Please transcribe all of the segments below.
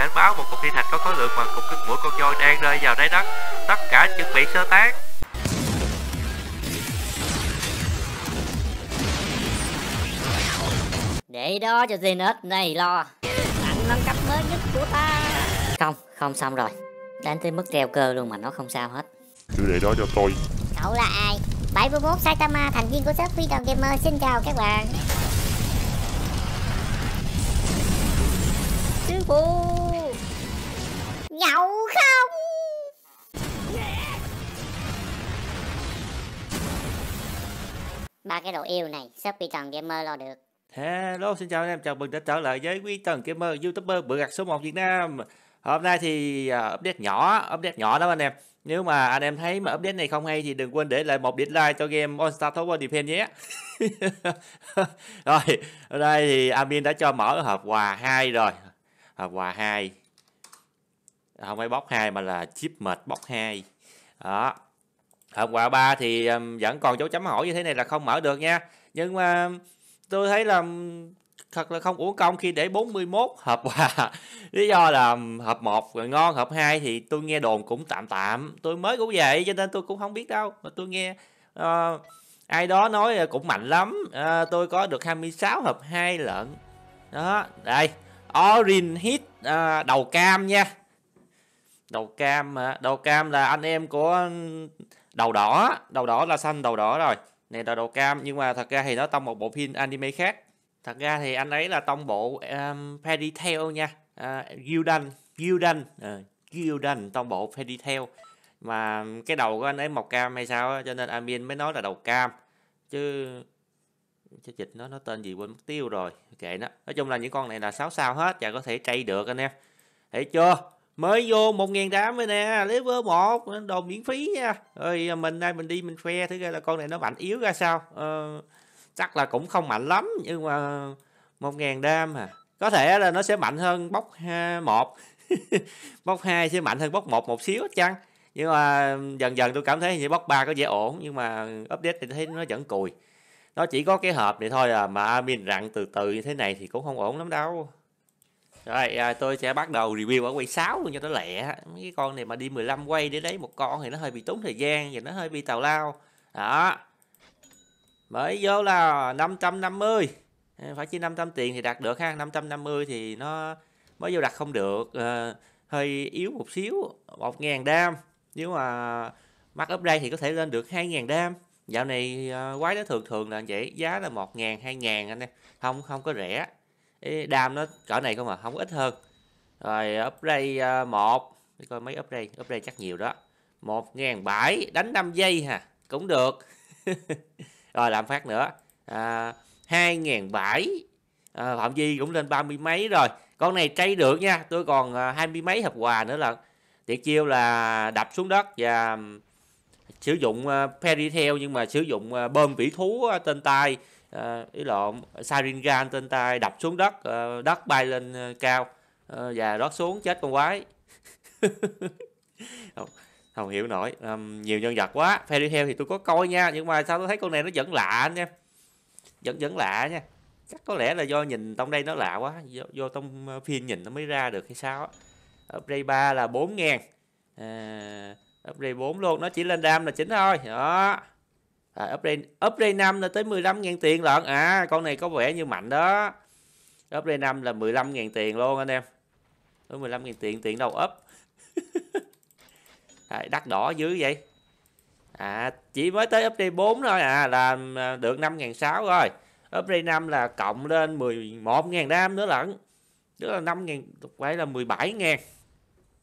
cảnh báo một cục thiên thạch có khối lượng bằng cục cưng mũi con voi đang rơi vào đáy đất tất cả chuẩn bị sơ tán để đó cho Zenith này lo tặng nâng cấp mới nhất của ta không không xong rồi đánh tới mức treo cơ luôn mà nó không sao hết cứ để đó cho tôi cậu là ai 71 Saitama thành viên của shop Freedom Gamer xin chào các bạn sư phụ ba cái đồ yêu này shop quy toàn gamer lo được hello xin chào anh em chào mừng đã trở lại với quy toàn gamer youtuber bự gặt số 1 việt nam hôm nay thì à, update nhỏ update nhỏ đó anh em nếu mà anh em thấy mà update này không hay thì đừng quên để lại một điểm like cho game All Star Tower Defense nhé. rồi, ở đây thì admin đã cho mở hộp quà hai rồi. Hộp quà hai. Không phải bóc hai mà là chip mệt bóc hai. Đó, hợp quả ba thì vẫn còn dấu chấm hỏi như thế này là không mở được nha nhưng mà tôi thấy là thật là không uổng công khi để 41 hộp quà lý do là hợp một rồi ngon hợp 2 thì tôi nghe đồn cũng tạm tạm tôi mới cũng vậy cho nên tôi cũng không biết đâu mà tôi nghe uh, ai đó nói cũng mạnh lắm uh, tôi có được 26 hộp 2 lận đó đây Orin hit uh, ờ, đầu cam nha đầu cam đầu cam là anh em của đầu đỏ đầu đỏ là xanh đầu đỏ rồi này là đầu cam nhưng mà thật ra thì nó tông một bộ phim anime khác thật ra thì anh ấy là tông bộ um, fairy tail nha uh, Gildan Gildan uh, Gildan tông bộ fairy tail mà cái đầu của anh ấy màu cam hay sao cho nên Ambien mới nói là đầu cam chứ chứ dịch nó nó tên gì quên mất tiêu rồi kệ nó nói chung là những con này là sáu sao hết và có thể chay được anh em thấy chưa mới vô một ngàn tám rồi nè level một đồ miễn phí nha rồi à, mình đây mình đi mình khoe thứ ra là con này nó mạnh yếu ra sao ờ, chắc là cũng không mạnh lắm nhưng mà một ngàn đam à có thể là nó sẽ mạnh hơn bóc một bốc hai sẽ mạnh hơn bốc một một xíu chăng nhưng mà dần dần tôi cảm thấy như bốc ba có dễ ổn nhưng mà update thì thấy nó vẫn cùi nó chỉ có cái hộp này thôi à mà mình rặn từ từ như thế này thì cũng không ổn lắm đâu rồi à, tôi sẽ bắt đầu review ở quay 6 luôn cho nó lẹ Mấy cái con này mà đi 15 quay để lấy một con thì nó hơi bị tốn thời gian Và nó hơi bị tào lao Đó Mới vô là 550 ờ, Phải chi 500 tiền thì đạt được ha 550 thì nó mới vô đặt không được à, Hơi yếu một xíu 1.000 đam Nếu mà mắc đây thì có thể lên được 2.000 đam Dạo này ờ, quái nó thường thường là vậy Giá là 1.000, 2.000 anh em Không, không có rẻ cái đam nó cỡ này không à không ít hơn rồi upgrade à, một để coi mấy upgrade upgrade chắc nhiều đó một ngàn bảy đánh 5 giây hả cũng được rồi làm phát nữa à, hai ngàn bảy à, Phạm Di cũng lên ba mươi mấy rồi con này chay được nha tôi còn hai mươi mấy hộp quà nữa là tuyệt chiêu là đập xuống đất và sử dụng uh, Perry theo nhưng mà sử dụng uh, bơm vĩ thú uh, tên tai à, ý lộn Saringan trên tay đập xuống đất à, đất bay lên à, cao à, và rớt xuống chết con quái không, không hiểu nổi à, nhiều nhân vật quá Fairy Tail thì tôi có coi nha nhưng mà sao tôi thấy con này nó vẫn lạ anh nha vẫn vẫn lạ nha chắc có lẽ là do nhìn trong đây nó lạ quá do, do trong phim nhìn nó mới ra được hay sao upgrade 3 là 4 ngàn à, upgrade 4 luôn nó chỉ lên đam là chính thôi đó à, upgrade upgrade năm là tới 15.000 tiền lận à con này có vẻ như mạnh đó upgrade năm là 15.000 tiền luôn anh em tới 15.000 tiền tiền đầu up à, đắt đỏ dưới vậy à chỉ mới tới upgrade 4 thôi à là à, được 5 sáu rồi upgrade năm là cộng lên 11.000 đam nữa lận tức là 5.000 phải là 17.000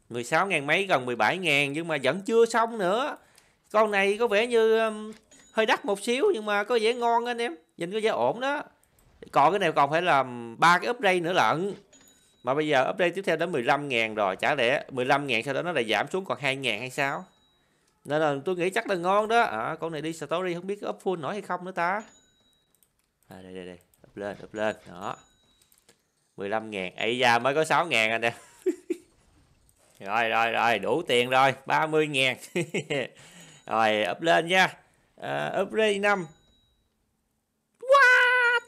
16.000 mấy gần 17.000 nhưng mà vẫn chưa xong nữa con này có vẻ như hơi đắt một xíu nhưng mà có vẻ ngon anh em nhìn có vẻ ổn đó còn cái này còn phải làm ba cái upgrade nữa lận mà bây giờ upgrade tiếp theo đến 15 ngàn rồi chả lẽ 15 ngàn sau đó nó lại giảm xuống còn 2 ngàn hay sao nên là tôi nghĩ chắc là ngon đó à, con này đi story không biết up full nổi hay không nữa ta à, đây đây đây up lên up lên đó 15 ngàn ấy da mới có 6 ngàn anh em rồi rồi rồi đủ tiền rồi 30 ngàn rồi up lên nha uh, upgrade 5 What?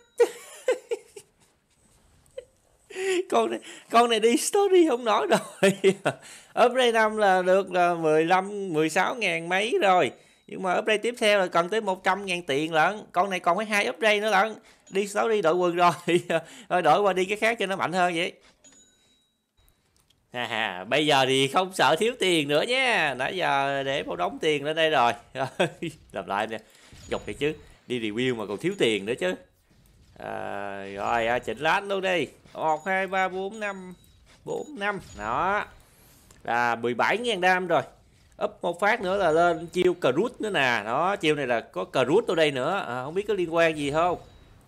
con này, con này đi story không nói rồi upgrade 5 là được là 15 16 ngàn mấy rồi nhưng mà upgrade tiếp theo là cần tới 100 ngàn tiền lận con này còn phải hai upgrade nữa lận đi story đội quần rồi rồi đổi qua đi cái khác cho nó mạnh hơn vậy ha bây giờ thì không sợ thiếu tiền nữa nha nãy giờ để bao đóng tiền lên đây rồi làm lại nè dọc thiệt chứ đi review mà còn thiếu tiền nữa chứ à, rồi à, chỉnh lát luôn đi một hai ba bốn năm bốn năm đó là 17.000 đam rồi up một phát nữa là lên chiêu cờ rút nữa nè đó chiêu này là có cờ rút ở đây nữa à, không biết có liên quan gì không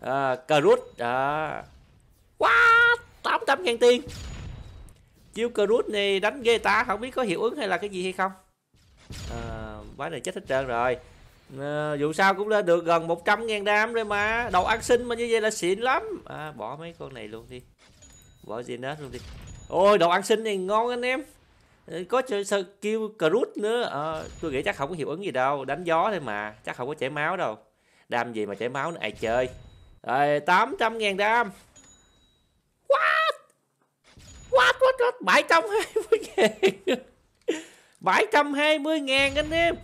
à, cờ rút à. quá tám trăm ngàn tiền chiêu Cruz này đánh ghê ta không biết có hiệu ứng hay là cái gì hay không à, ờ, quái này chết hết trơn rồi à, dù sao cũng lên được gần 100 ngàn đam rồi mà đầu ăn sinh mà như vậy là xịn lắm à, bỏ mấy con này luôn đi bỏ gì nữa luôn đi ôi đầu ăn sinh này ngon anh em ờ, có sơ kêu Cruz nữa à, tôi nghĩ chắc không có hiệu ứng gì đâu đánh gió thôi mà chắc không có chảy máu đâu đam gì mà chảy máu nữa ai chơi rồi 800 ngàn đam 720 ngàn 720 ngàn anh em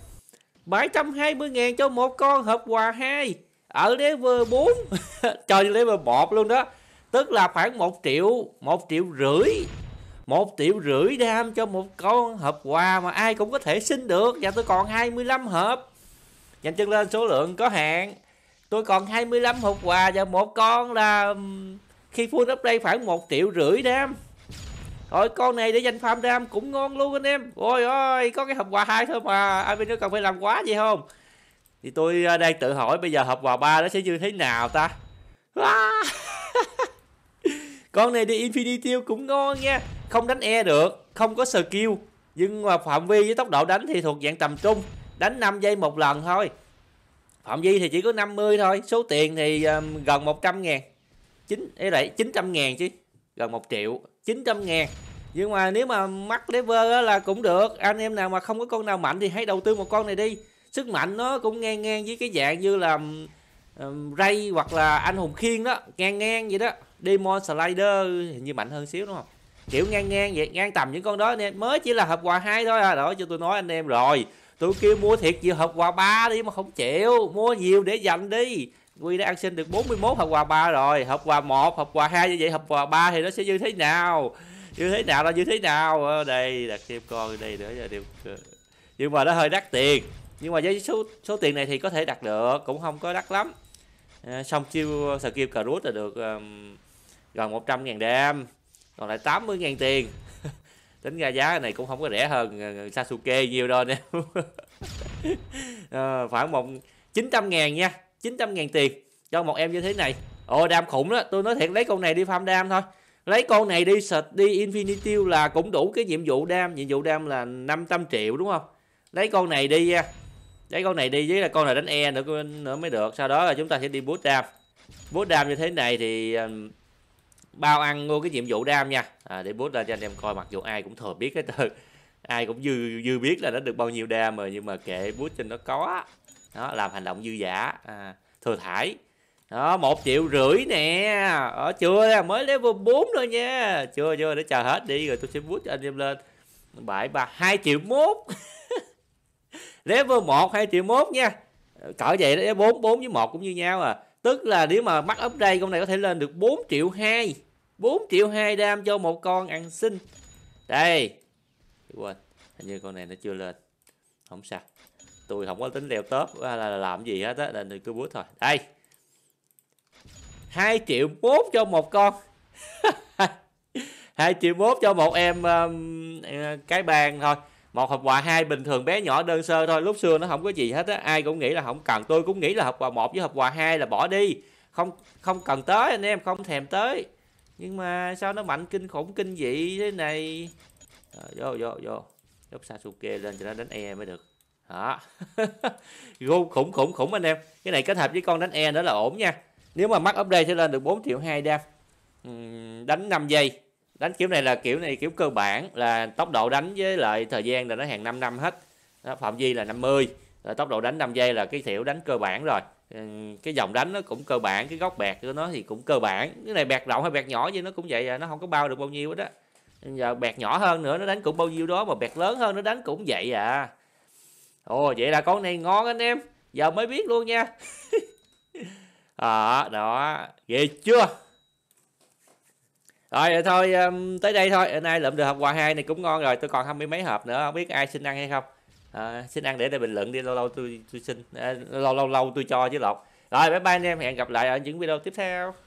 720 ngàn cho một con hộp quà 2 Ở level 4 Cho level 1 luôn đó Tức là khoảng 1 triệu 1 triệu rưỡi 1 triệu rưỡi đam cho một con hộp quà Mà ai cũng có thể xin được Và tôi còn 25 hộp Nhanh chân lên số lượng có hạn Tôi còn 25 hộp quà Và một con là Khi full up đây khoảng 1 triệu rưỡi đam thôi con này để dành farm ram cũng ngon luôn anh em Ôi ôi có cái hộp quà hai thôi mà Ai bên cần phải làm quá gì không Thì tôi à, đang tự hỏi bây giờ hộp quà ba nó sẽ như thế nào ta à. Con này đi Infinity cũng ngon nha Không đánh e được Không có skill Nhưng mà phạm vi với tốc độ đánh thì thuộc dạng tầm trung Đánh 5 giây một lần thôi Phạm vi thì chỉ có 50 thôi Số tiền thì um, gần 100 ngàn 9, ấy lại 900 ngàn chứ gần 1 triệu 900 ngàn nhưng mà nếu mà mắc Dever là cũng được anh em nào mà không có con nào mạnh thì hãy đầu tư một con này đi sức mạnh nó cũng ngang ngang với cái dạng như là um, Ray hoặc là anh hùng khiên đó ngang ngang vậy đó Demon Slider hình như mạnh hơn xíu đúng không kiểu ngang ngang vậy ngang tầm những con đó nè mới chỉ là hộp quà hai thôi à đó cho tôi nói anh em rồi tôi kêu mua thiệt nhiều hộp quà ba đi mà không chịu mua nhiều để dành đi Quy đã ăn xin được 41 hộp quà 3 rồi Hộp quà 1, hộp quà 2 như vậy Hộp quà 3 thì nó sẽ như thế nào Như thế nào là như thế nào ờ, Đây đặt thêm con đây nữa giờ điểm Nhưng mà nó hơi đắt tiền Nhưng mà với số số tiền này thì có thể đặt được Cũng không có đắt lắm à, Xong chiêu skill cà rút là được um, Gần 100 ngàn đam Còn lại 80 ngàn tiền Tính ra giá này cũng không có rẻ hơn ờ, Sasuke nhiều đâu nè à, Khoảng một 900 ngàn nha 900.000 tiền cho một em như thế này ồ đam khủng đó tôi nói thiệt lấy con này đi farm đam thôi lấy con này đi sệt đi infinity là cũng đủ cái nhiệm vụ đam nhiệm vụ đam là 500 triệu đúng không lấy con này đi à. lấy con này đi với là con này đánh e nữa nữa mới được sau đó là chúng ta sẽ đi boost đam boost đam như thế này thì bao ăn ngô cái nhiệm vụ đam nha à, để boost ra cho anh em coi mặc dù ai cũng thừa biết cái từ ai cũng dư dư biết là nó được bao nhiêu đam rồi nhưng mà kệ boost trên nó có đó làm hành động dư giả à, thừa thải đó một triệu rưỡi nè ở ờ, chưa mới level 4 thôi nha chưa chưa để chờ hết đi rồi tôi sẽ bút cho anh em lên bảy ba hai triệu mốt level một hai triệu mốt nha cỡ vậy đó bốn bốn với một cũng như nhau à tức là nếu mà mắc đây con này có thể lên được 4 triệu hai 4 triệu hai đam cho một con ăn sinh đây quên hình như con này nó chưa lên không sao tôi không có tính leo top hay là làm gì hết á nên tôi cứ bút thôi đây hai triệu mốt cho một con hai triệu mốt cho một em um, uh, cái bàn thôi một hộp quà hai bình thường bé nhỏ đơn sơ thôi lúc xưa nó không có gì hết á ai cũng nghĩ là không cần tôi cũng nghĩ là hộp quà một với hộp quà hai là bỏ đi không không cần tới anh em không thèm tới nhưng mà sao nó mạnh kinh khủng kinh dị thế này à, vô vô vô đốc Sasuke lên cho nó đánh e mới được đó gô khủng khủng khủng anh em cái này kết hợp với con đánh e nữa là ổn nha nếu mà mắc update sẽ lên được 4 triệu hai đam đánh 5 giây đánh kiểu này là kiểu này kiểu cơ bản là tốc độ đánh với lại thời gian là nó hàng 5 năm hết đó, phạm vi là 50 rồi tốc độ đánh 5 giây là cái thiểu đánh cơ bản rồi cái dòng đánh nó cũng cơ bản cái góc bẹt của nó thì cũng cơ bản cái này bẹt rộng hay bẹt nhỏ gì nó cũng vậy à, nó không có bao được bao nhiêu đó giờ bẹt nhỏ hơn nữa nó đánh cũng bao nhiêu đó mà bẹt lớn hơn nó đánh cũng vậy à Ồ vậy là con này ngon anh em Giờ mới biết luôn nha à, Đó Ghê chưa rồi thôi um, tới đây thôi hôm nay lượm được hộp quà hai này cũng ngon rồi tôi còn hai mươi mấy hộp nữa không biết ai xin ăn hay không à, xin ăn để để bình luận đi lâu lâu tôi tôi xin à, lâu lâu lâu tôi cho chứ lộc rồi bye bye anh em hẹn gặp lại ở những video tiếp theo